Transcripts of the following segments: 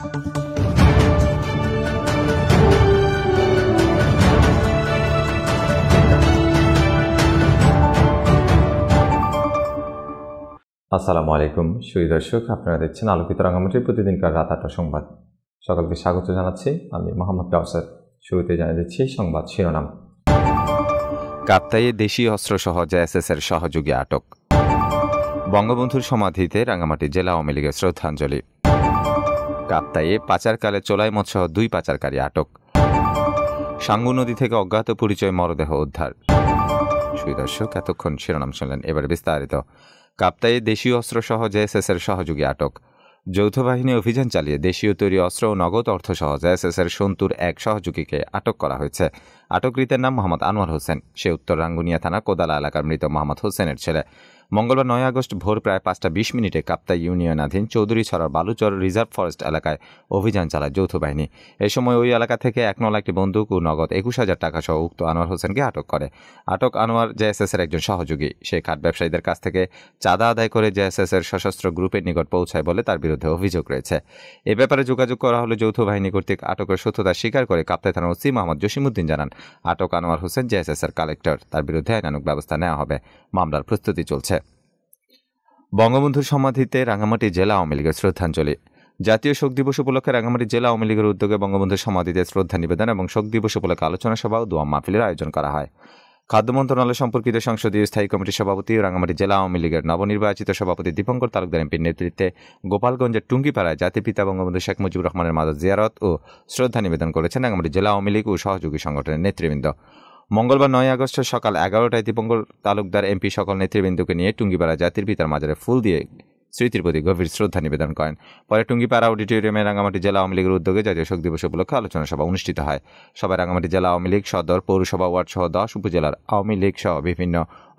আসসালামু আলাইকুম সুই দর্শক আপনারা দেখছেন আলোকিত রাঙামাটির প্রতিদিনকার রাত আটটা সংবাদ সকলকে স্বাগত জানাচ্ছি আমি মোহাম্মদ কাউসার শুরুতে জানিয়ে দিচ্ছি সংবাদ শিরোনাম কাপ্তাইয়ে দেশীয় জেএসএস এর সহযোগী আটক বঙ্গবন্ধুর সমাধিতে রাঙামাটি জেলা আওয়ামী লীগের শ্রদ্ধাঞ্জলি কাপ্তাইয়ে পাচারকালে চোলাই মৎসহ দুই পাচারকারী আটক সাঙ্গু নদী থেকে অজ্ঞাত পরিচয় মরদেহ উদ্ধার সুদর্শক এতক্ষণ শিরোনাম শুনলেন এবার বিস্তারিত কাপ্তাইয়ে দেশীয় সহ জেএসএস এর সহযোগী আটক যৌথ বাহিনী অভিযান চালিয়ে দেশীয় তৈরি অস্ত্র ও নগদ অর্থ সহ এর সন্তুর এক সহযোগীকে আটক করা হয়েছে আটককৃতের নাম মোহাম্মদ আনোয়ার হোসেন সে উত্তর রাঙ্গুনিয়া থানা কোদালা এলাকার মৃত মোহাম্মদ হোসেনের ছেলে মঙ্গলবার নয় আগস্ট ভোর প্রায় পাঁচটা বিশ মিনিটে কাপ্তা ইউনিয়নাধীন চৌধুরী ছড়ার বালুচর রিজার্ভ ফরেস্ট এলাকায় অভিযান চালায় যৌথ বাহিনী এ সময় ওই এলাকা থেকে এক নলা একটি বন্দুক ও নগদ একুশ হাজার টাকা সহ উক্ত আনোয়ার হোসেনকে আটক করে আটক আনোয়ার জেএসএস এর একজন সহযোগী সে কাঠ ব্যবসায়ীদের কাছ থেকে চাঁদা আদায় করে জেএসএস এর সশস্ত্র গ্রুপের নিকট পৌঁছায় বলে তার বিরুদ্ধে অভিযোগ রয়েছে এ ব্যাপারে যোগাযোগ করা হলে যৌথ বাহিনী কর্তৃক আটকের সত্যতা স্বীকার করে কাপ্তাই থানার ওসি মোহাম্মদ জসিমুদ্দিন জানান আটক আনোয়ার হোসেন জেএসএস এর কালেক্টর তার বিরুদ্ধে আইনানুক ব্যবস্থা নেওয়া হবে মামলার প্রস্তুতি চলছে বঙ্গবন্ধুর সমাধিতে রাঙামাটি জেলা আওয়ামী লীগের শ্রদ্ধাঞ্জলি জাতীয় শোক দিবস উপলক্ষে রাঙামাটি জেলা আওয়ামী লীগের উদ্যোগে বঙ্গবন্ধুর সমাধিতে শ্রদ্ধা নিবেদন এবং শোক দিবস উপলক্ষে আলোচনা সভা ও দোয়া মাহফিলের আয়োজন করা হয় খাদ্য মন্ত্রণালয় সম্পর্কিত সংসদীয় স্থায়ী কমিটির সভাপতি ও রাঙামাটি জেলা আওয়ামী লীগের নবনির্বাচিত সভাপতি দীপঙ্কর তালুকদার এমপির নেতৃত্বে গোপালগঞ্জের টুঙ্গিপাড়ায় পিতা বঙ্গবন্ধু শেখ মুজিবুর রহমানের মাদার জিয়ারত ও শ্রদ্ধা নিবেদন করেছেন রাঙামাটি জেলা আওয়ামী লীগ ও সহযোগী সংগঠনের নেতৃবৃন্দ মঙ্গলবার নয় আগস্টের সকাল এগারোটায় দীপঙ্গল তালুকদার এমপি সকল নেতৃবৃন্দকে নিয়ে টুঙ্গিপাড়া জাতির পিতার মাজারে ফুল দিয়ে স্মৃতির প্রতি গভীর শ্রদ্ধা নিবেদন করেন পরে টুঙ্গিপাড়া অডিটোরিয়ামে রাঙামাটি জেলা আওয়ামী লীগের উদ্যোগে জাতীয় শোক দিবস উপলক্ষে আলোচনা সভা অনুষ্ঠিত হয় সভায় রাঙামাটি জেলা আওয়ামী লীগ সদর পৌরসভা ওয়ার্ড সহ দশ উপজেলার আওয়ামী লীগ সহ বিভিন্ন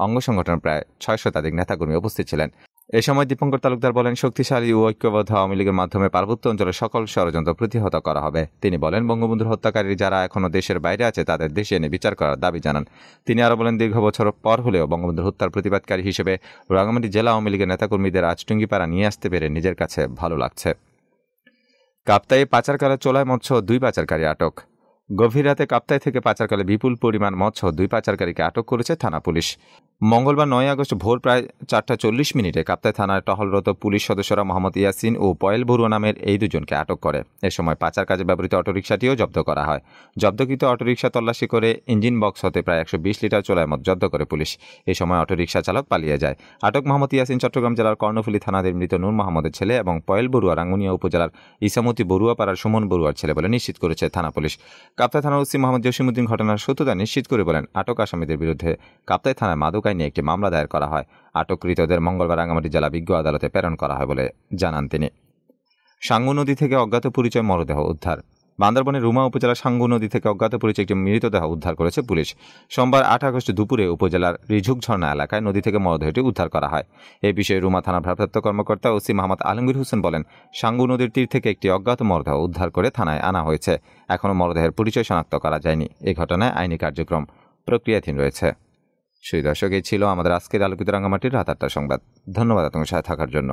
অঙ্গ সংগঠন প্রায় ছয় শতাধিক নেতাকর্মী উপস্থিত ছিলেন এ সময় দীপঙ্কর তালুকদার বলেন শক্তিশালী ও ঐক্যবদ্ধ আওয়ামী লীগের মাধ্যমে পার্বত্য অঞ্চলের সকল ষড়যন্ত্র প্রতিহত করা হবে তিনি বলেন বঙ্গবন্ধুর হত্যাকারী যারা এখনও দেশের বাইরে আছে তাদের দেশে এনে বিচার করার দাবি জানান তিনি আরও বলেন দীর্ঘ বছর পর হলেও বঙ্গবন্ধুর হত্যার প্রতিবাদকারী হিসেবে রাঙামাটি জেলা আওয়ামী লীগের নেতাকর্মীদের আজ টুঙ্গিপাড়া নিয়ে আসতে পেরে নিজের কাছে ভালো লাগছে কাপ্তাই পাচারকালে চোলায় মৎস্য দুই পাচারকারী আটক গভীর রাতে কাপ্তাই থেকে পাচারকালে বিপুল পরিমাণ মৎস্য দুই পাচারকারীকে আটক করেছে থানা পুলিশ মঙ্গলবার নয় আগস্ট ভোর প্রায় চারটা চল্লিশ মিনিটে কাপ্তাই থানার টহলরত পুলিশ সদস্যরা মোহাম্মদ ইয়াসিন ও পয়েল বড়ুয়া নামের এই দুজনকে আটক করে এ সময় পাচার কাজে ব্যবহৃত অটোরিকশাটিও জব্দ করা হয় জব্দকৃত অটোরিকশা তল্লাশি করে ইঞ্জিন বক্স হতে প্রায় একশো বিশ লিটার মত জব্দ করে পুলিশ এ সময় অটোরিকশা চালক পালিয়ে যায় আটক মোহাম্মদ ইয়াসিন চট্টগ্রাম জেলার কর্ণফুলী থানাদের মৃত নূর মোহাম্মদের ছেলে এবং পয়েল বড়ুয়া রাঙ্গুনিয়া উপজেলার ইসামতি বড়ুয়া পাড়ার সুমন বড়ুয়ার ছেলে বলে নিশ্চিত করেছে থানা পুলিশ কাপ্তাই থানার ওসি মোহাম্মদ জসিমুদ্দিন ঘটনার সত্যতা নিশ্চিত করে বলেন আটক আসামিদের বিরুদ্ধে কাপ্তাই থানায় মাদক ঢাকায় একটি মামলা দায়ের করা হয় আটককৃতদের মঙ্গলবার রাঙামাটি জেলা বিজ্ঞ আদালতে প্রেরণ করা হয় বলে জানান তিনি সাঙ্গু নদী থেকে অজ্ঞাত পরিচয় মরদেহ উদ্ধার বান্দরবনের রুমা উপজেলার সাঙ্গু নদী থেকে অজ্ঞাত পরিচয় একটি মৃতদেহ উদ্ধার করেছে পুলিশ সোমবার আট আগস্ট দুপুরে উপজেলার রিঝুক ঝর্ণা এলাকায় নদী থেকে মরদেহটি উদ্ধার করা হয় এ বিষয়ে রুমা থানা ভারপ্রাপ্ত কর্মকর্তা ওসি মোহাম্মদ আলমগীর হোসেন বলেন সাঙ্গু নদীর তীর থেকে একটি অজ্ঞাত মরদেহ উদ্ধার করে থানায় আনা হয়েছে এখনও মরদেহের পরিচয় শনাক্ত করা যায়নি এ ঘটনায় আইনি কার্যক্রম প্রক্রিয়াধীন রয়েছে সেই দর্শকে ছিল আমাদের আজকের আলোকিত রাঙামাটির রাত আটটা সংবাদ ধন্যবাদ আপনার সাথে থাকার জন্য